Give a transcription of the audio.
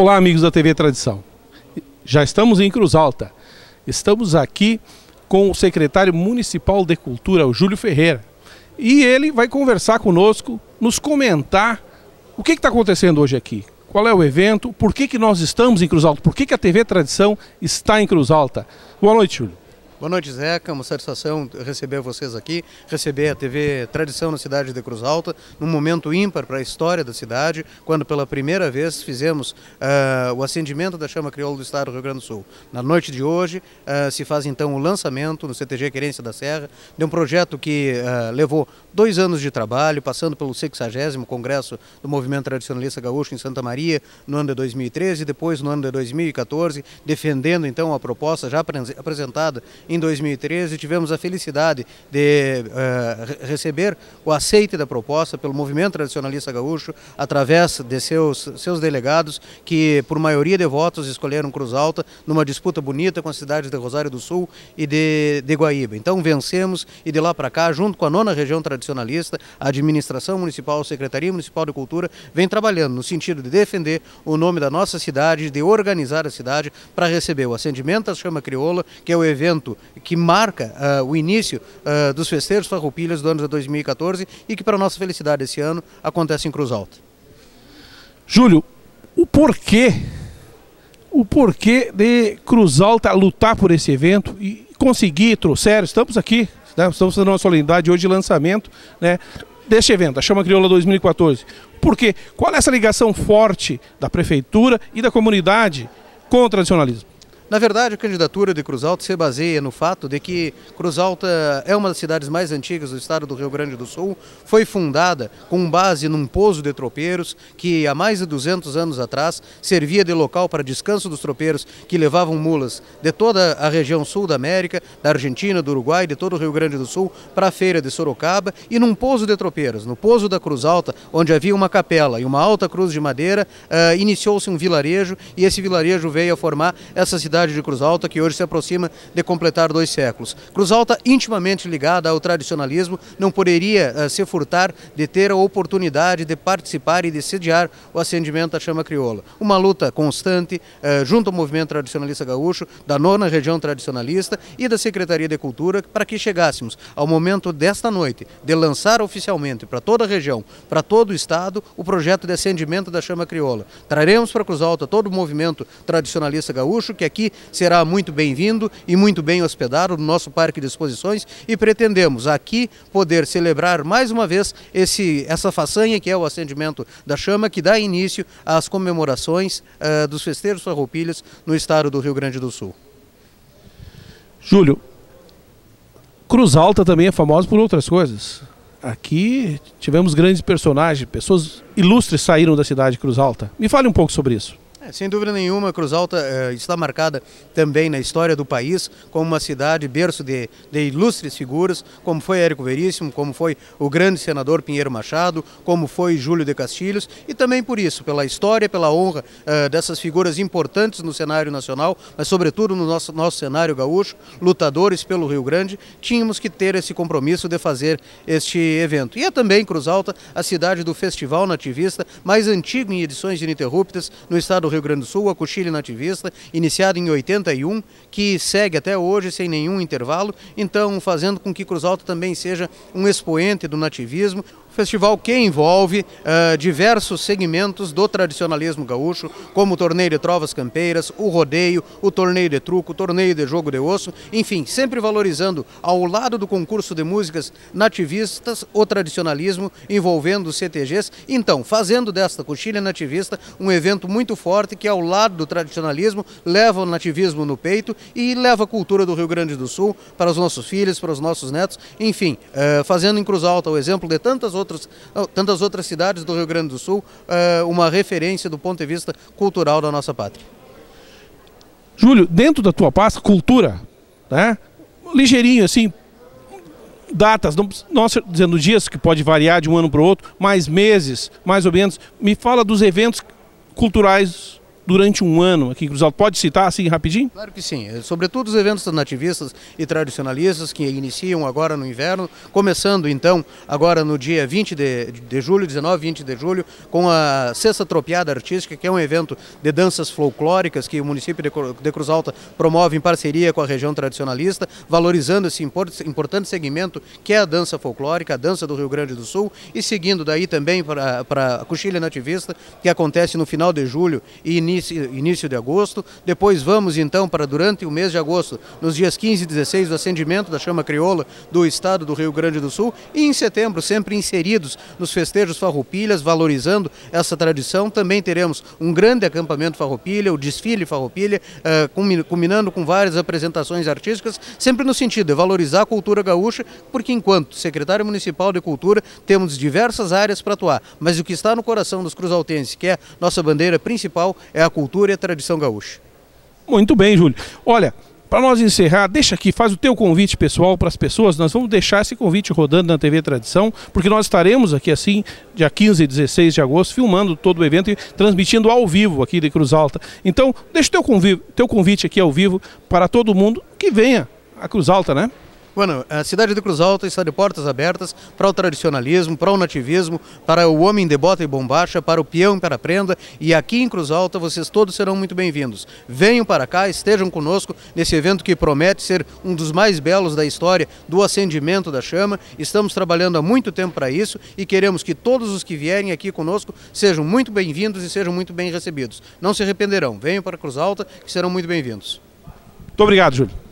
Olá, amigos da TV Tradição. Já estamos em Cruz Alta. Estamos aqui com o secretário municipal de Cultura, o Júlio Ferreira. E ele vai conversar conosco, nos comentar o que está acontecendo hoje aqui. Qual é o evento? Por que, que nós estamos em Cruz Alta? Por que, que a TV Tradição está em Cruz Alta? Boa noite, Júlio. Boa noite, Zeca. Uma satisfação receber vocês aqui, receber a TV Tradição na cidade de Cruz Alta, num momento ímpar para a história da cidade, quando pela primeira vez fizemos uh, o acendimento da chama crioula do Estado do Rio Grande do Sul. Na noite de hoje uh, se faz então o lançamento no CTG Querência da Serra de um projeto que uh, levou dois anos de trabalho, passando pelo 60 Congresso do Movimento Tradicionalista Gaúcho em Santa Maria no ano de 2013, depois no ano de 2014, defendendo então a proposta já apresentada em 2013, tivemos a felicidade de eh, receber o aceite da proposta pelo movimento tradicionalista gaúcho, através de seus, seus delegados, que por maioria de votos escolheram Cruz Alta, numa disputa bonita com as cidades de Rosário do Sul e de, de Guaíba. Então vencemos e de lá para cá, junto com a nona região tradicionalista, a administração municipal, a Secretaria Municipal de Cultura, vem trabalhando no sentido de defender o nome da nossa cidade, de organizar a cidade para receber o acendimento da chama crioula, que é o evento que marca uh, o início uh, dos festeiros farroupilhas do ano de 2014 e que, para nossa felicidade, esse ano acontece em Cruz Alta. Júlio, o porquê, o porquê de Cruz Alta lutar por esse evento e conseguir, trouxer, estamos aqui, né, estamos fazendo uma solenidade hoje de lançamento, né? deste evento, a Chama Crioula 2014. Por quê? Qual é essa ligação forte da prefeitura e da comunidade com o tradicionalismo? Na verdade, a candidatura de Cruz Alta se baseia no fato de que Cruz Alta é uma das cidades mais antigas do estado do Rio Grande do Sul, foi fundada com base num pouso de tropeiros que há mais de 200 anos atrás servia de local para descanso dos tropeiros que levavam mulas de toda a região sul da América, da Argentina, do Uruguai, de todo o Rio Grande do Sul para a feira de Sorocaba e num pouso de tropeiros, no pouso da Cruz Alta, onde havia uma capela e uma alta cruz de madeira, uh, iniciou-se um vilarejo e esse vilarejo veio a formar essa cidade cidade de Cruz Alta, que hoje se aproxima de completar dois séculos. Cruz Alta, intimamente ligada ao tradicionalismo, não poderia uh, se furtar de ter a oportunidade de participar e de sediar o acendimento da chama crioula. Uma luta constante uh, junto ao movimento tradicionalista gaúcho, da nona região tradicionalista e da Secretaria de Cultura, para que chegássemos ao momento desta noite de lançar oficialmente para toda a região, para todo o Estado, o projeto de acendimento da chama crioula. Traremos para Cruz Alta todo o movimento tradicionalista gaúcho, que aqui será muito bem-vindo e muito bem hospedado no nosso parque de exposições e pretendemos aqui poder celebrar mais uma vez esse, essa façanha que é o acendimento da chama que dá início às comemorações uh, dos festejos farroupilhas no estado do Rio Grande do Sul. Júlio, Cruz Alta também é famosa por outras coisas. Aqui tivemos grandes personagens, pessoas ilustres saíram da cidade de Cruz Alta. Me fale um pouco sobre isso. É, sem dúvida nenhuma, Cruz Alta eh, está marcada também na história do país como uma cidade berço de, de ilustres figuras, como foi Érico Veríssimo, como foi o grande senador Pinheiro Machado, como foi Júlio de Castilhos, e também por isso, pela história, pela honra eh, dessas figuras importantes no cenário nacional, mas sobretudo no nosso, nosso cenário gaúcho, lutadores pelo Rio Grande, tínhamos que ter esse compromisso de fazer este evento. E é também Cruz Alta a cidade do festival nativista mais antigo em edições ininterruptas no estado do Rio Rio Grande do Sul, a coxilha nativista, iniciada em 81, que segue até hoje sem nenhum intervalo, então fazendo com que Cruz Alta também seja um expoente do nativismo. Festival que envolve uh, diversos segmentos do tradicionalismo gaúcho, como o torneio de trovas campeiras, o rodeio, o torneio de truco, o torneio de jogo de osso, enfim, sempre valorizando ao lado do concurso de músicas nativistas o tradicionalismo envolvendo os CTGs. Então, fazendo desta coxilha nativista um evento muito forte que ao lado do tradicionalismo leva o nativismo no peito e leva a cultura do Rio Grande do Sul para os nossos filhos, para os nossos netos, enfim, uh, fazendo em Cruz Alta o exemplo de tantas outras outros, tantas outras cidades do Rio Grande do Sul, eh, uma referência do ponto de vista cultural da nossa pátria. Júlio, dentro da tua pasta, cultura, né? ligeirinho assim, datas, não, não dizendo dias, que pode variar de um ano para o outro, mais meses, mais ou menos. Me fala dos eventos culturais durante um ano aqui em Cruz Alto. Pode citar assim rapidinho? Claro que sim. Sobretudo os eventos nativistas e tradicionalistas que iniciam agora no inverno, começando então agora no dia 20 de, de julho, 19 20 de julho, com a Sexta Tropiada Artística, que é um evento de danças folclóricas que o município de Cruz Alta promove em parceria com a região tradicionalista, valorizando esse importante segmento que é a dança folclórica, a dança do Rio Grande do Sul, e seguindo daí também para a Cochilha Nativista, que acontece no final de julho e início início, início de agosto. Depois vamos então para durante o mês de agosto, nos dias 15 e 16, o acendimento da chama crioula do estado do Rio Grande do Sul. E em setembro, sempre inseridos nos festejos farroupilhas, valorizando essa tradição. Também teremos um grande acampamento farroupilha, o desfile farroupilha, eh, culminando com várias apresentações artísticas, sempre no sentido de valorizar a cultura gaúcha, porque enquanto secretário municipal de cultura temos diversas áreas para atuar, mas o que está no coração dos cruzaltenses, que é nossa bandeira principal, é a a cultura e a tradição gaúcha. Muito bem, Júlio. Olha, para nós encerrar, deixa aqui, faz o teu convite pessoal para as pessoas. Nós vamos deixar esse convite rodando na TV Tradição, porque nós estaremos aqui assim, dia 15 e 16 de agosto, filmando todo o evento e transmitindo ao vivo aqui de Cruz Alta. Então, deixa o teu, convite, teu convite aqui ao vivo para todo mundo que venha a Cruz Alta, né? Bueno, a cidade de Cruz Alta está de portas abertas para o tradicionalismo, para o nativismo, para o homem de bota e bombacha, para o peão e para a prenda. E aqui em Cruz Alta vocês todos serão muito bem-vindos. Venham para cá, estejam conosco nesse evento que promete ser um dos mais belos da história do acendimento da chama. Estamos trabalhando há muito tempo para isso e queremos que todos os que vierem aqui conosco sejam muito bem-vindos e sejam muito bem recebidos. Não se arrependerão. Venham para Cruz Alta que serão muito bem-vindos. Muito obrigado, Júlio.